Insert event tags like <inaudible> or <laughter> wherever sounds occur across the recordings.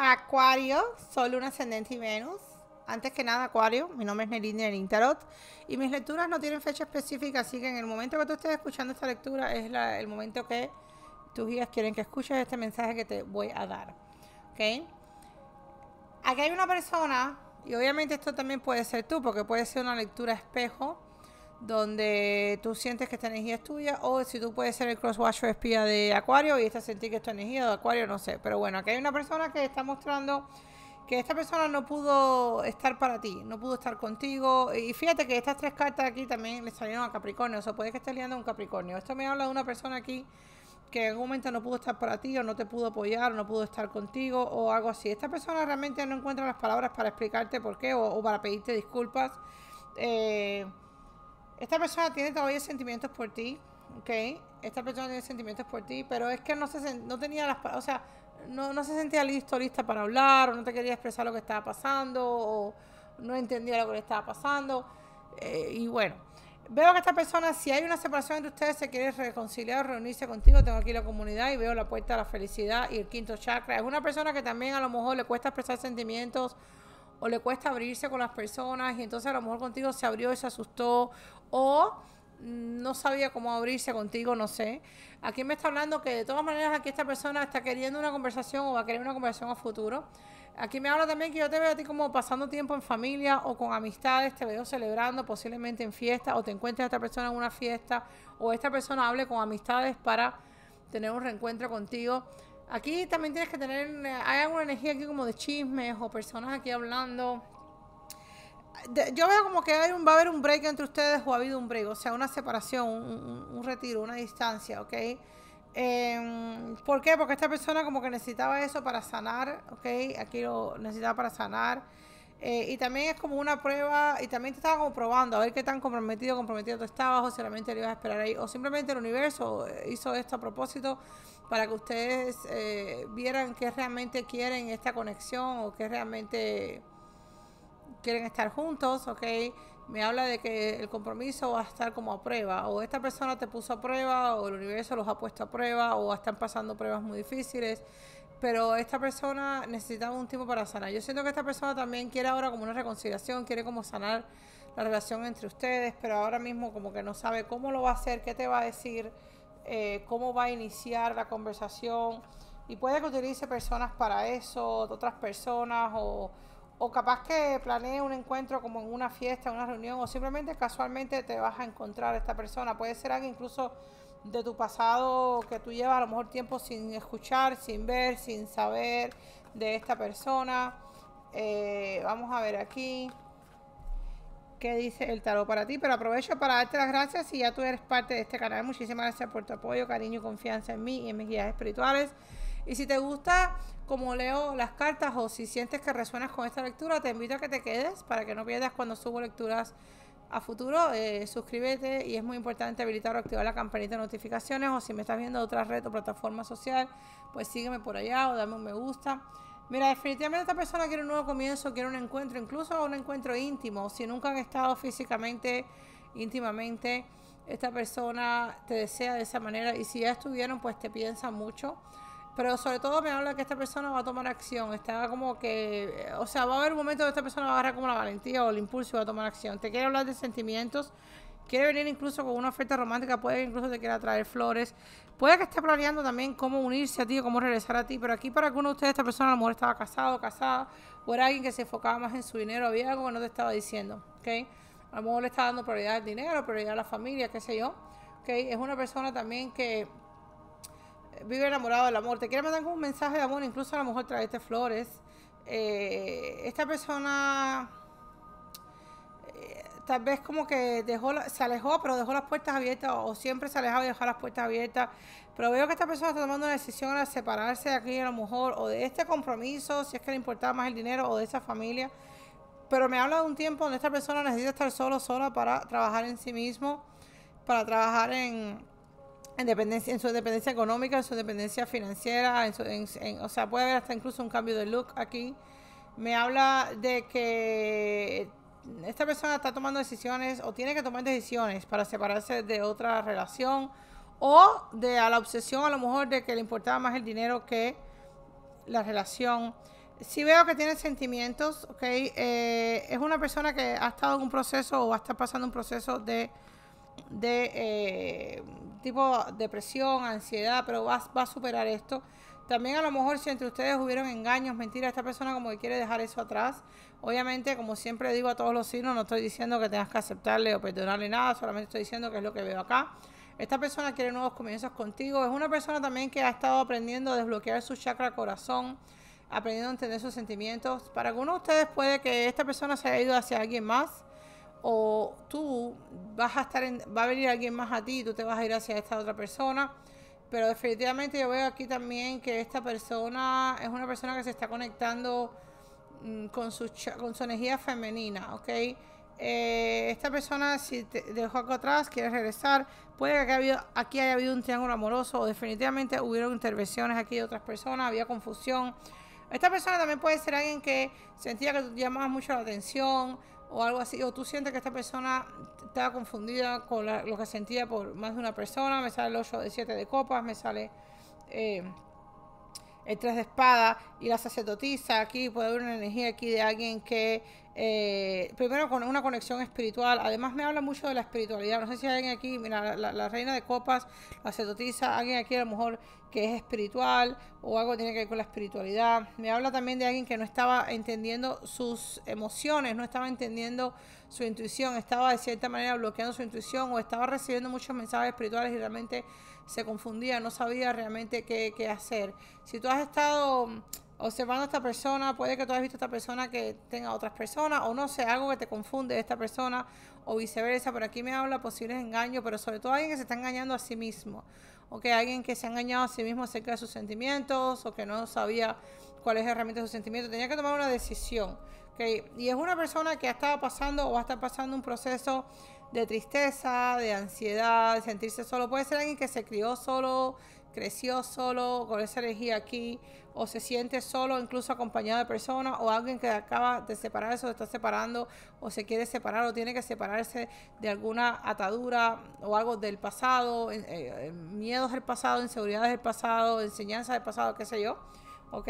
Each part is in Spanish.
Acuario, Sol, un Ascendente y Venus. Antes que nada, Acuario, mi nombre es Nerina Nerin Tarot y mis lecturas no tienen fecha específica, así que en el momento que tú estés escuchando esta lectura es el momento que tus guías quieren que escuches este mensaje que te voy a dar. ¿Ok? Aquí hay una persona, y obviamente esto también puede ser tú, porque puede ser una lectura espejo donde tú sientes que esta energía es tuya, o si tú puedes ser el o espía de Acuario y esta sentir que esta energía de Acuario, no sé. Pero bueno, aquí hay una persona que está mostrando que esta persona no pudo estar para ti, no pudo estar contigo. Y fíjate que estas tres cartas aquí también le salieron a Capricornio, o sea, puede que esté liando a un Capricornio. Esto me habla de una persona aquí que en algún momento no pudo estar para ti o no te pudo apoyar o no pudo estar contigo o algo así. Esta persona realmente no encuentra las palabras para explicarte por qué o, o para pedirte disculpas. Eh, esta persona tiene todavía sentimientos por ti, ¿ok? Esta persona tiene sentimientos por ti, pero es que no, se, no tenía las... O sea, no, se sentía listo, lista para hablar, o no te quería expresar lo que estaba pasando, o no entendía lo que le estaba pasando. Eh, y bueno, veo que esta persona, si hay una separación entre ustedes, se quiere reconciliar, reunirse contigo. Tengo aquí la comunidad y veo la puerta a la felicidad y el quinto chakra. Es una persona que también a lo mejor le cuesta expresar sentimientos o le cuesta abrirse con las personas y entonces a lo mejor contigo se abrió y se asustó o no sabía cómo abrirse contigo, no sé. Aquí me está hablando que de todas maneras aquí esta persona está queriendo una conversación o va a querer una conversación a futuro. Aquí me habla también que yo te veo a ti como pasando tiempo en familia o con amistades, te veo celebrando posiblemente en fiesta o te encuentres a esta persona en una fiesta o esta persona hable con amistades para tener un reencuentro contigo. Aquí también tienes que tener, hay alguna energía aquí como de chismes o personas aquí hablando. yo veo como que va a haber un break entre ustedes o ha habido un break, o sea, una separación, un, retiro, una distancia, ¿ok? Em, ¿Por qué? Porque esta persona como que necesitaba eso para sanar, ¿ok? Aquí lo necesitaba para sanar. Eh, y también es como una prueba, y también te estaba como probando a ver qué tan comprometido, comprometido tú estabas, o si realmente lo ibas a esperar ahí, o simplemente el universo eh, hizo esto a propósito para que ustedes eh, vieran qué realmente quieren esta conexión o qué realmente quieren estar juntos, ¿ok? Me habla de que el compromiso va a estar como a prueba, o esta persona te puso a prueba, o el universo los ha puesto a prueba, o están pasando pruebas muy difíciles pero esta persona necesita un tiempo para sanar. Yo siento que esta persona también quiere ahora como una reconciliación, quiere como sanar la relación entre ustedes, pero ahora mismo como que no sabe cómo lo va a hacer, qué te va a decir, eh, cómo va a iniciar la conversación. Y puede que utilice personas para eso, otras personas, o, o capaz que planee un encuentro como en una fiesta, una reunión, o simplemente casualmente te vas a encontrar esta persona. Puede ser alguien incluso de tu pasado que tú llevas a lo mejor tiempo sin escuchar, sin ver, sin saber de esta persona. Eh, vamos a ver aquí qué dice el tarot para ti, pero aprovecho para darte las gracias si ya tú eres parte de este canal. Muchísimas gracias por tu apoyo, cariño y confianza en mí y en mis guías espirituales. Y si te gusta como leo las cartas o si sientes que resuenas con esta lectura, te invito a que te quedes para que no pierdas cuando subo lecturas a futuro, eh, suscríbete y es muy importante habilitar o activar la campanita de notificaciones o si me estás viendo en otra red o plataforma social, pues sígueme por allá o dame un me gusta. Mira, definitivamente esta persona quiere un nuevo comienzo, quiere un encuentro, incluso un encuentro íntimo. Si nunca han estado físicamente, íntimamente, esta persona te desea de esa manera y si ya estuvieron, pues te piensa mucho pero sobre todo me habla que esta persona va a tomar acción, está como que, eh, o sea, va a haber un momento donde esta persona va a agarrar como la valentía o el impulso y va a tomar acción. Te quiere hablar de sentimientos, quiere venir incluso con una oferta romántica, puede incluso te quiera traer flores, puede que esté planeando también cómo unirse a ti cómo regresar a ti, pero aquí para alguno de ustedes esta persona a lo mejor estaba casado, casada, o era alguien que se enfocaba más en su dinero, había algo que no te estaba diciendo, ¿ok? A lo mejor le está dando prioridad al dinero, prioridad a la familia, qué sé yo, ¿ok? Es una persona también que vive enamorado del amor. Te quiere mandar un mensaje de amor, incluso a lo mejor traerte flores. Eh, esta persona eh, tal vez como que dejó se alejó, pero dejó las puertas abiertas, o, siempre se alejaba y dejar las puertas abiertas. Pero veo que esta persona está tomando una decisión de separarse de aquí, a lo mejor, o de este compromiso, si es que le importaba más el dinero, o de esa familia. Pero me habla de un tiempo donde esta persona necesita estar solo, sola para trabajar en sí mismo, para trabajar en, en, su dependencia económica, en su dependencia financiera, o sea, puede haber hasta incluso un cambio de look aquí. Me habla de que esta persona está tomando decisiones o tiene que tomar decisiones para separarse de otra relación o de la obsesión a lo mejor de que le importaba más el dinero que la relación. Si veo que tiene sentimientos, ¿ok? Eh, es una persona que ha estado en un proceso o va a estar pasando un proceso de, de eh, depresión, ansiedad, pero va, va a superar esto. También a lo mejor si entre ustedes hubieron engaños, mentiras, esta persona como que quiere dejar eso atrás. Obviamente, como siempre digo a todos los signos, no estoy diciendo que tengas que aceptarle o perdonarle nada, solamente estoy diciendo que es lo que veo acá. Esta persona quiere nuevos comienzos contigo. Es una persona también que ha estado aprendiendo a desbloquear su chakra corazón, aprendiendo a entender sus sentimientos. Para algunos de ustedes puede que esta persona se haya ido hacia alguien más o tú vas a estar en, va a venir alguien más a ti, tú te vas a ir hacia esta otra persona, pero definitivamente yo veo aquí también que esta persona es una persona que se está conectando mm, con, su, con su energía femenina, ¿ok? Eh, esta persona, si te dejó algo atrás, quiere regresar, puede que aquí haya, habido, aquí haya habido un triángulo amoroso o definitivamente hubieron intervenciones aquí de otras personas, había confusión. Esta persona también puede ser alguien que sentía que tú llamabas mucho la atención, o algo así, o tú sientes que esta persona está confundida con lo que sentía por más de una persona, me sale el 8 de 7 de copas, me sale eh, el 3 de espada y la sacerdotisa, aquí puede haber una energía aquí de alguien que eh, primero con una conexión espiritual. Además me habla mucho de la espiritualidad. No sé si hay alguien aquí, mira, la, reina de copas, la sacerdotisa, alguien aquí a lo mejor que es espiritual o algo tiene que ver con la espiritualidad. Me habla también de alguien que no estaba entendiendo sus emociones, no estaba entendiendo su intuición, estaba de cierta manera bloqueando su intuición o estaba recibiendo muchos mensajes espirituales y realmente se confundía, no sabía realmente qué, qué hacer. Si tú has estado observando a esta persona, puede que tú hayas visto a esta persona que tenga otras personas, o no sé, algo que te confunde esta persona, o viceversa, Por aquí me habla posibles engaños, pero sobre todo alguien que se está engañando a sí mismo, o que alguien que se ha engañado a sí mismo acerca de sus sentimientos, o que no sabía cuál es realmente sus sentimientos, tenía que tomar una decisión, Y es una persona que ha estado pasando o va a estar pasando un proceso de tristeza, de ansiedad, de sentirse solo, puede ser alguien que se crió solo, creció solo con esa energía aquí, o se siente solo, incluso acompañado de personas, o alguien que acaba de separarse o está separando, o se quiere separar, o tiene que separarse de alguna atadura o algo del pasado, eh, eh, miedos del pasado, inseguridades del pasado, enseñanzas del pasado, qué sé yo, ¿ok?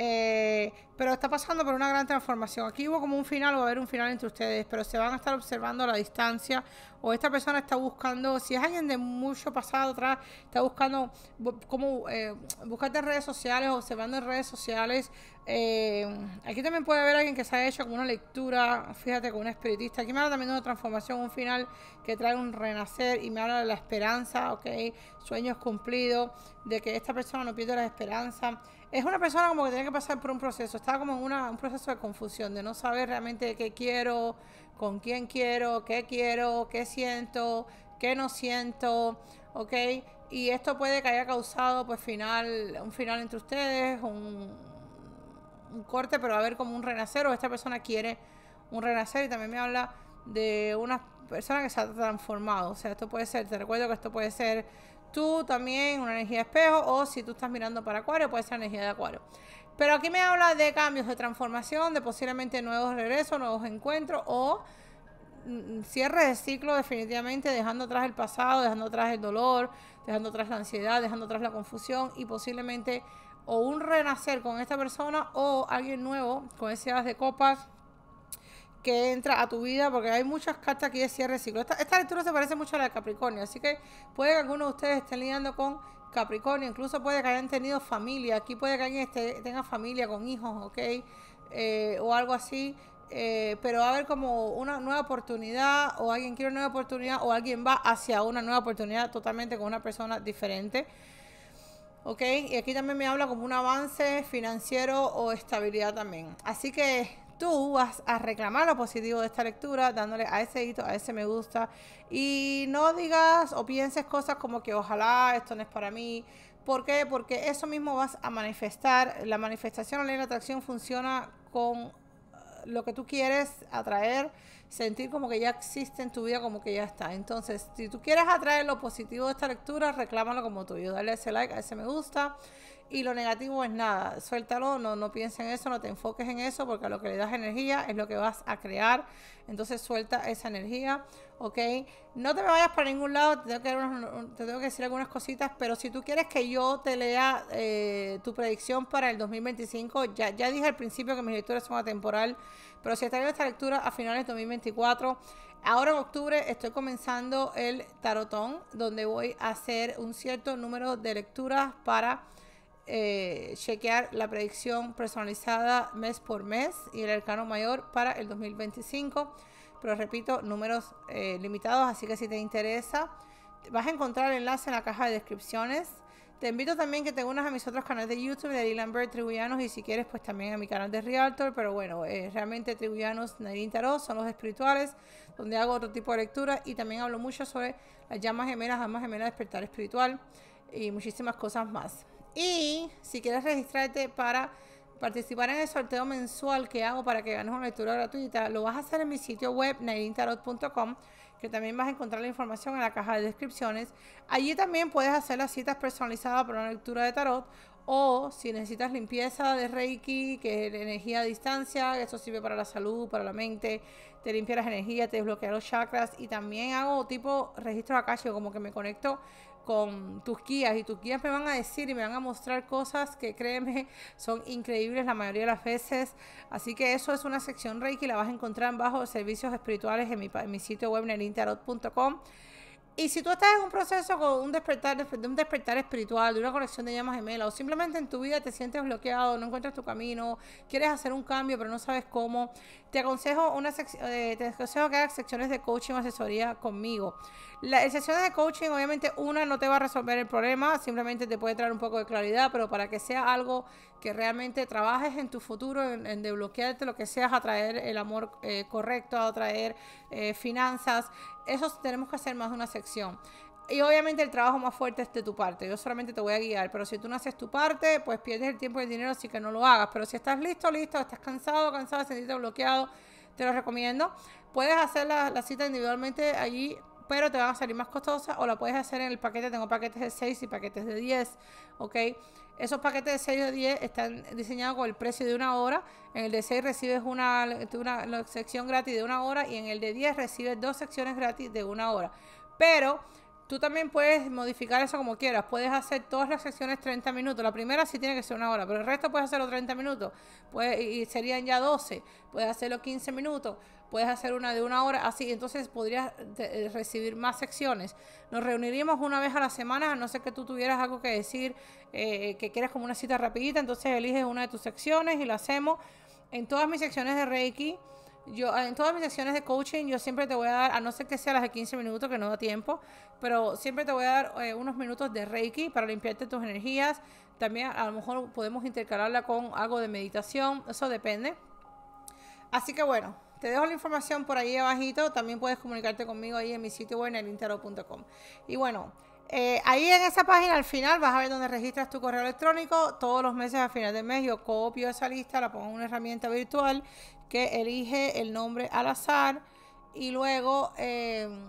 Eh, pero está pasando por una gran transformación. Aquí hubo como un final, va a haber un final entre ustedes, pero se van a estar observando a la distancia. O esta persona está buscando, si es alguien de mucho pasado atrás, está buscando como eh, buscarte en redes sociales, observando en redes sociales. Eh, aquí también puede haber alguien que se ha hecho como una lectura, fíjate, con un espiritista. Aquí me habla también de una transformación, un final que trae un renacer y me habla de la esperanza, ok, sueños cumplidos, de que esta persona no pierde la esperanza es una persona como que tiene que pasar por un proceso, está como en una, un proceso de confusión, de no saber realmente qué quiero, con quién quiero, qué quiero, qué siento, qué no siento, ¿ok? Y esto puede que haya causado pues final, un final entre ustedes, un, corte, pero a ver como un renacer, o esta persona quiere un renacer y también me habla de una persona que se ha transformado, o sea, esto puede ser, te recuerdo que esto puede ser tú también una energía de espejo o si tú estás mirando para acuario, puede ser energía de acuario. Pero aquí me habla de cambios, de transformación, de posiblemente nuevos regresos, nuevos encuentros o mm, cierre de ciclo definitivamente dejando atrás el pasado, dejando atrás el dolor, dejando atrás la ansiedad, dejando atrás la confusión y posiblemente o un renacer con esta persona o alguien nuevo con ese as de copas que entra a tu vida, porque hay muchas cartas aquí de cierre ciclo. Esta, lectura se parece mucho a la de Capricornio, así que puede que algunos de ustedes estén lidiando con Capricornio, incluso puede que hayan tenido familia, aquí puede que alguien tenga familia con hijos, ¿ok? Eh, o algo así. Eh, pero va a haber como una nueva oportunidad o alguien quiere una nueva oportunidad o alguien va hacia una nueva oportunidad totalmente con una persona diferente. ¿ok? Y aquí también me habla como un avance financiero o estabilidad también. Así que tú vas a reclamar lo positivo de esta lectura, dándole a ese hito, a ese me gusta. Y no digas o pienses cosas como que ojalá esto no es para mí. ¿Por qué? Porque eso mismo vas a manifestar. La manifestación, la ley de atracción funciona con eh, lo que tú quieres atraer, sentir como que ya existe en tu vida, como que ya está. Entonces, si tú quieres atraer lo positivo de esta lectura, reclámalo como tuyo. Dale ese like, a ese me gusta y lo negativo es nada. Suéltalo, no, no pienses en eso, no te enfoques en eso, porque a lo que le das energía es lo que vas a crear. Entonces suelta esa energía, ¿ok? No te me vayas para ningún lado, te tengo que, decir algunas cositas, pero si tú quieres que yo te lea eh, tu predicción para el 2025, ya, ya dije al principio que mis lecturas son atemporal, pero si viendo esta lectura a finales de 2024, Ahora en octubre estoy comenzando el tarotón, donde voy a hacer un cierto número de lecturas para eh, chequear la predicción personalizada mes por mes y el arcano mayor para el 2025. Pero repito, números eh, limitados, así que si te interesa, vas a encontrar el enlace en la caja de descripciones. Te invito también que te unas a mis otros canales de YouTube de Lambert tribuyanos y si quieres pues también a mi canal de Realtor, pero bueno, eh, realmente tribuyanos Nadine Tarot son los espirituales donde hago otro tipo de lectura y también hablo mucho sobre las llamas gemelas, llamas gemelas, despertar espiritual y muchísimas cosas más. Y si quieres registrarte para participar en el sorteo mensual que hago para que ganes una lectura gratuita, lo vas a hacer en mi sitio web, nairintarot.com, que también vas a encontrar la información en la caja de descripciones. Allí también puedes hacer las citas personalizadas para una lectura de tarot o si necesitas limpieza de Reiki, que es energía a distancia, eso sirve para la salud, para la mente, te limpia las energías, te desbloquea los chakras y también hago tipo registro acá, como que me conecto con tus guías y tus guías me van a decir y me van a mostrar cosas que créeme son increíbles la mayoría de las veces. Así que eso es una sección Reiki, la vas a encontrar en bajo servicios espirituales en mi, en mi sitio web nelintarot.com. Y si tú estás en un proceso con un despertar, de un despertar espiritual, de una conexión de llamas gemelas, o simplemente en tu vida te sientes bloqueado, no encuentras tu camino, quieres hacer un cambio, pero no sabes cómo, te aconsejo, una eh, te aconsejo que hagas secciones de coaching o asesoría conmigo. Las sesiones de coaching, obviamente, una no te va a resolver el problema, simplemente te puede traer un poco de claridad, pero para que sea algo que realmente trabajes en tu futuro, en, desbloquearte lo que seas, atraer el amor eh, correcto, atraer eh, finanzas. Eso tenemos que hacer más de una sección. Y obviamente el trabajo más fuerte es de tu parte. Yo solamente te voy a guiar, pero si tú no haces tu parte, pues pierdes el tiempo y el dinero, así que no lo hagas. Pero si estás listo, listo, estás cansado, cansado, sentirte bloqueado, te lo recomiendo. Puedes hacer la, la cita individualmente allí pero te van a salir más costosa o la puedes hacer en el paquete. Tengo paquetes de 6 y paquetes de 10, ¿ok? Esos paquetes de 6 o 10 están diseñados con el precio de una hora. En el de 6 recibes una, una, una sección gratis de una hora y en el de 10 recibes dos secciones gratis de una hora. Pero Tú también puedes modificar eso como quieras. Puedes hacer todas las secciones 30 minutos. La primera sí tiene que ser una hora, pero el resto puedes hacerlo 30 minutos. y serían ya 12. Puedes hacerlo 15 minutos. Puedes hacer una de una hora, así. Entonces podrías eh, recibir más secciones. Nos reuniríamos una vez a la semana, a no ser que tú tuvieras algo que decir, eh, que quieras como una cita rapidita. Entonces eliges una de tus secciones y la hacemos. En todas mis secciones de Reiki yo ah, en todas mis sesiones de coaching yo siempre te voy a dar, a no ser que sea las de 15 minutos que no da tiempo, pero siempre te voy a dar eh, unos minutos de Reiki para limpiarte tus energías. También a lo mejor podemos intercalarla con algo de meditación, eso depende. Así que bueno, te dejo la información por ahí abajito, también puedes comunicarte conmigo ahí en mi sitio web en elintero.com. Y bueno, eh, ahí en esa página al final vas a ver donde registras tu correo electrónico. Todos los meses a final de mes yo copio esa lista, la pongo en una herramienta virtual que elige el nombre al azar y luego em,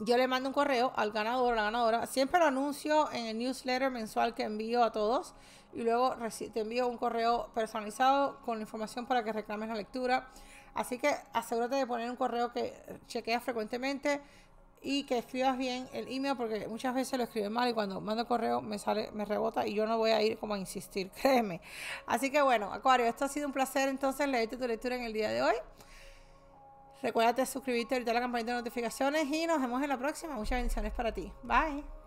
yo le mando un correo al ganador o la ganadora. Siempre lo anuncio en el newsletter mensual que envío a todos y luego te envío un correo personalizado con la información para que reclames la lectura. Así que asegúrate de poner un correo que chequeas frecuentemente y que escribas bien el email porque muchas veces lo escribe mal y cuando mando correo me sale me rebota y yo no voy a ir como a insistir, <laughs> créeme. Así que bueno, Acuario, esto ha sido un placer entonces leerte tu lectura en el día de hoy. Recuérdate suscribirte ahorita a la campanita de notificaciones y nos vemos en la próxima. Muchas bendiciones para ti. Bye.